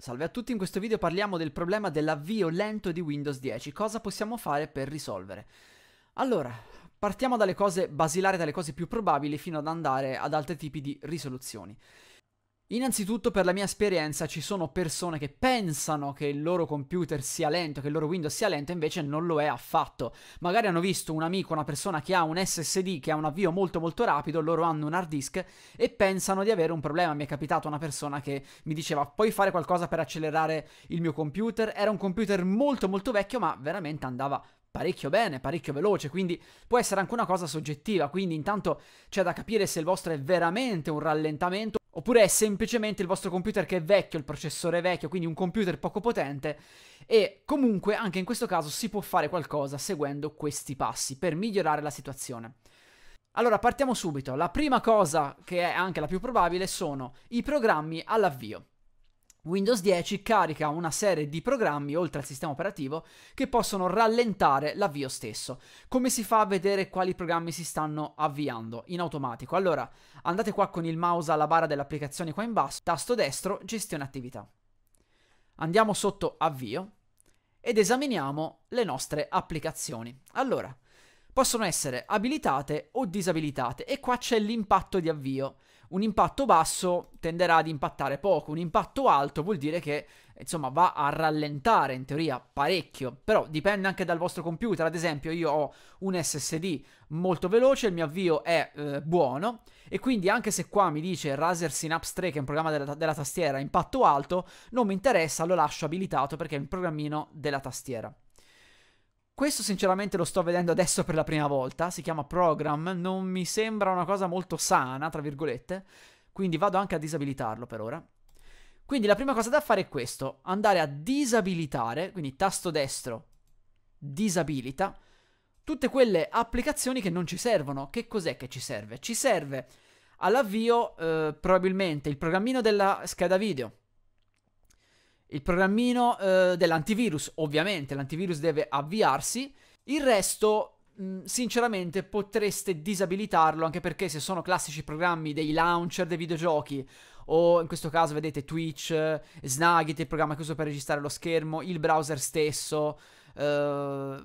Salve a tutti, in questo video parliamo del problema dell'avvio lento di Windows 10, cosa possiamo fare per risolvere. Allora, partiamo dalle cose basilari, dalle cose più probabili, fino ad andare ad altri tipi di risoluzioni. Innanzitutto per la mia esperienza ci sono persone che pensano che il loro computer sia lento, che il loro Windows sia lento, invece non lo è affatto. Magari hanno visto un amico, una persona che ha un SSD che ha un avvio molto molto rapido, loro hanno un hard disk e pensano di avere un problema. Mi è capitato una persona che mi diceva puoi fare qualcosa per accelerare il mio computer? Era un computer molto molto vecchio ma veramente andava parecchio bene, parecchio veloce, quindi può essere anche una cosa soggettiva, quindi intanto c'è da capire se il vostro è veramente un rallentamento Oppure è semplicemente il vostro computer che è vecchio, il processore è vecchio, quindi un computer poco potente. E comunque anche in questo caso si può fare qualcosa seguendo questi passi per migliorare la situazione. Allora partiamo subito. La prima cosa, che è anche la più probabile, sono i programmi all'avvio. Windows 10 carica una serie di programmi oltre al sistema operativo che possono rallentare l'avvio stesso. Come si fa a vedere quali programmi si stanno avviando in automatico? Allora, andate qua con il mouse alla barra dell'applicazione qua in basso, tasto destro, gestione attività. Andiamo sotto avvio ed esaminiamo le nostre applicazioni. Allora, possono essere abilitate o disabilitate e qua c'è l'impatto di avvio un impatto basso tenderà ad impattare poco, un impatto alto vuol dire che insomma va a rallentare in teoria parecchio, però dipende anche dal vostro computer, ad esempio io ho un SSD molto veloce, il mio avvio è eh, buono e quindi anche se qua mi dice Razer Synapse 3 che è un programma della, della tastiera impatto alto, non mi interessa, lo lascio abilitato perché è un programmino della tastiera. Questo sinceramente lo sto vedendo adesso per la prima volta, si chiama Program, non mi sembra una cosa molto sana, tra virgolette, quindi vado anche a disabilitarlo per ora. Quindi la prima cosa da fare è questo, andare a disabilitare, quindi tasto destro, disabilita, tutte quelle applicazioni che non ci servono. Che cos'è che ci serve? Ci serve all'avvio eh, probabilmente il programmino della scheda video, il programmino eh, dell'antivirus, ovviamente l'antivirus deve avviarsi, il resto mh, sinceramente potreste disabilitarlo anche perché se sono classici programmi dei launcher dei videogiochi o in questo caso vedete Twitch, Snagit, il programma che uso per registrare lo schermo, il browser stesso, eh,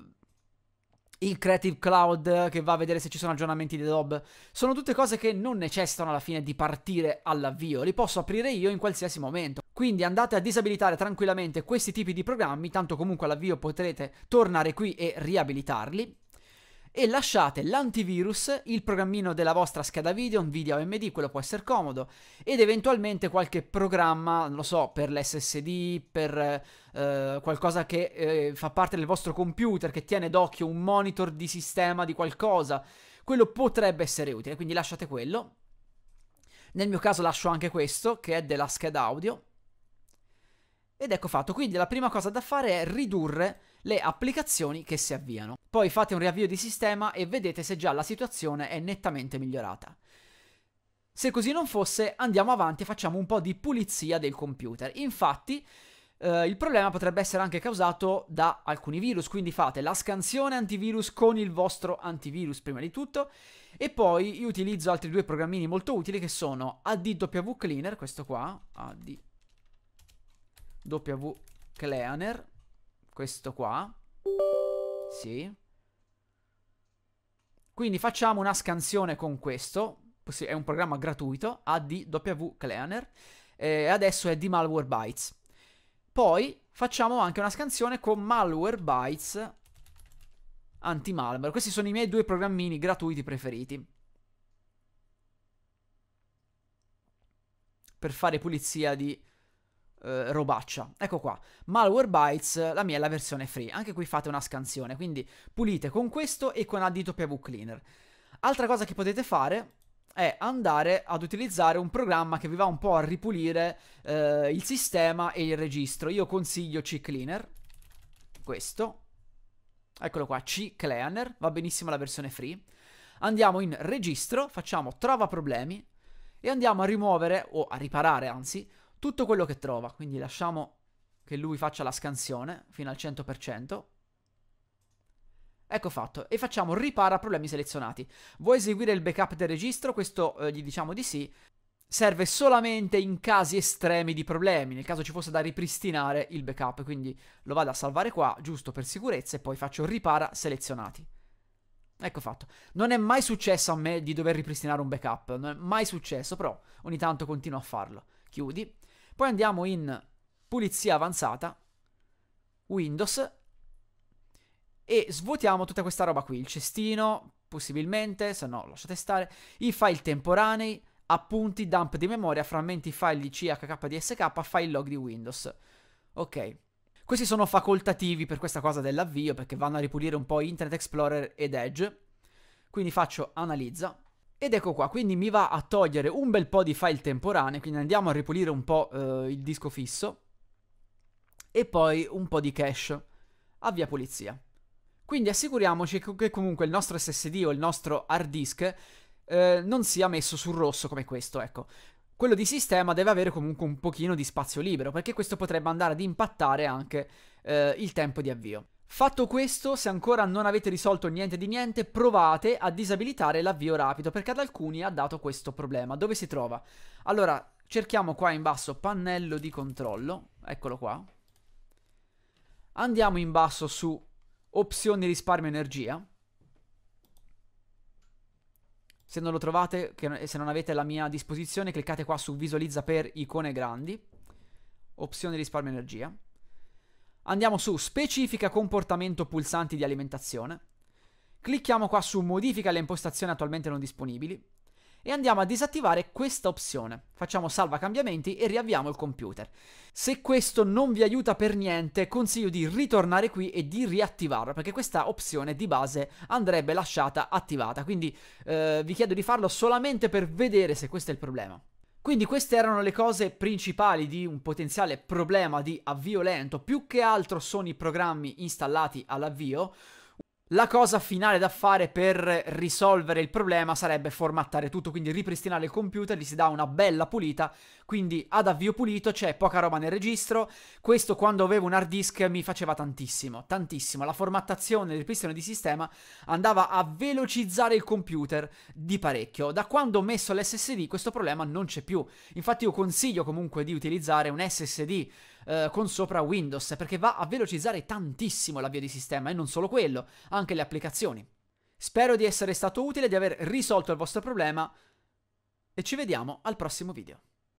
il Creative Cloud che va a vedere se ci sono aggiornamenti di Adobe, sono tutte cose che non necessitano alla fine di partire all'avvio, li posso aprire io in qualsiasi momento. Quindi andate a disabilitare tranquillamente questi tipi di programmi, tanto comunque all'avvio potrete tornare qui e riabilitarli. E lasciate l'antivirus, il programmino della vostra scheda video, Nvidia video AMD, quello può essere comodo, ed eventualmente qualche programma, non lo so, per l'SSD, per eh, qualcosa che eh, fa parte del vostro computer, che tiene d'occhio un monitor di sistema di qualcosa. Quello potrebbe essere utile, quindi lasciate quello. Nel mio caso lascio anche questo, che è della scheda audio ed ecco fatto, quindi la prima cosa da fare è ridurre le applicazioni che si avviano. Poi fate un riavvio di sistema e vedete se già la situazione è nettamente migliorata. Se così non fosse, andiamo avanti e facciamo un po' di pulizia del computer. Infatti, eh, il problema potrebbe essere anche causato da alcuni virus, quindi fate la scansione antivirus con il vostro antivirus prima di tutto e poi io utilizzo altri due programmini molto utili che sono ADW Cleaner, questo qua, ADW W Questo qua. Sì. Quindi facciamo una scansione con questo. È un programma gratuito, ADW E adesso è di Malwarebytes. Poi facciamo anche una scansione con Malwarebytes anti-malware. Questi sono i miei due programmini gratuiti preferiti. Per fare pulizia di eh, robaccia. Ecco qua, Malware Bytes, la mia è la versione free. Anche qui fate una scansione, quindi pulite con questo e con ADW Cleaner. Altra cosa che potete fare è andare ad utilizzare un programma che vi va un po' a ripulire eh, il sistema e il registro. Io consiglio C-Cleaner, questo, eccolo qua, C-Cleaner, va benissimo la versione free. Andiamo in registro, facciamo trova problemi e andiamo a rimuovere o a riparare anzi tutto quello che trova, quindi lasciamo che lui faccia la scansione fino al 100%. Ecco fatto, e facciamo ripara problemi selezionati. Vuoi eseguire il backup del registro? Questo eh, gli diciamo di sì. Serve solamente in casi estremi di problemi, nel caso ci fosse da ripristinare il backup, quindi lo vado a salvare qua, giusto per sicurezza, e poi faccio ripara selezionati. Ecco fatto. Non è mai successo a me di dover ripristinare un backup, non è mai successo, però ogni tanto continuo a farlo. Chiudi poi andiamo in pulizia avanzata, Windows, e svuotiamo tutta questa roba qui, il cestino, possibilmente, se no lasciate stare, i file temporanei, appunti, dump di memoria, frammenti file di CHKDSK, file log di Windows. Ok. Questi sono facoltativi per questa cosa dell'avvio perché vanno a ripulire un po' Internet Explorer ed Edge. Quindi faccio analizza ed ecco qua, quindi mi va a togliere un bel po' di file temporanee, quindi andiamo a ripulire un po' eh, il disco fisso e poi un po' di cache. Avvia pulizia. Quindi assicuriamoci che comunque il nostro SSD o il nostro hard disk eh, non sia messo sul rosso come questo, ecco. Quello di sistema deve avere comunque un pochino di spazio libero, perché questo potrebbe andare ad impattare anche eh, il tempo di avvio. Fatto questo, se ancora non avete risolto niente di niente, provate a disabilitare l'avvio rapido, perché ad alcuni ha dato questo problema. Dove si trova? Allora, cerchiamo qua in basso pannello di controllo, eccolo qua. Andiamo in basso su opzioni risparmio energia. Se non lo trovate, se non avete la mia disposizione, cliccate qua su visualizza per icone grandi, opzioni risparmio energia. Andiamo su specifica comportamento pulsanti di alimentazione. Clicchiamo qua su modifica le impostazioni attualmente non disponibili e andiamo a disattivare questa opzione. Facciamo salva cambiamenti e riavviamo il computer. Se questo non vi aiuta per niente, consiglio di ritornare qui e di riattivarlo, perché questa opzione di base andrebbe lasciata attivata. Quindi eh, vi chiedo di farlo solamente per vedere se questo è il problema. Quindi queste erano le cose principali di un potenziale problema di avvio lento, più che altro sono i programmi installati all'avvio, la cosa finale da fare per risolvere il problema sarebbe formattare tutto, quindi ripristinare il computer, gli si dà una bella pulita, quindi ad avvio pulito c'è poca roba nel registro, questo quando avevo un hard disk mi faceva tantissimo, tantissimo, la formattazione, il ripristino di sistema andava a velocizzare il computer di parecchio, da quando ho messo l'SSD questo problema non c'è più, infatti io consiglio comunque di utilizzare un SSD eh, con sopra Windows, perché va a velocizzare tantissimo l'avvio di sistema e non solo quello, anche le applicazioni. Spero di essere stato utile, di aver risolto il vostro problema e ci vediamo al prossimo video.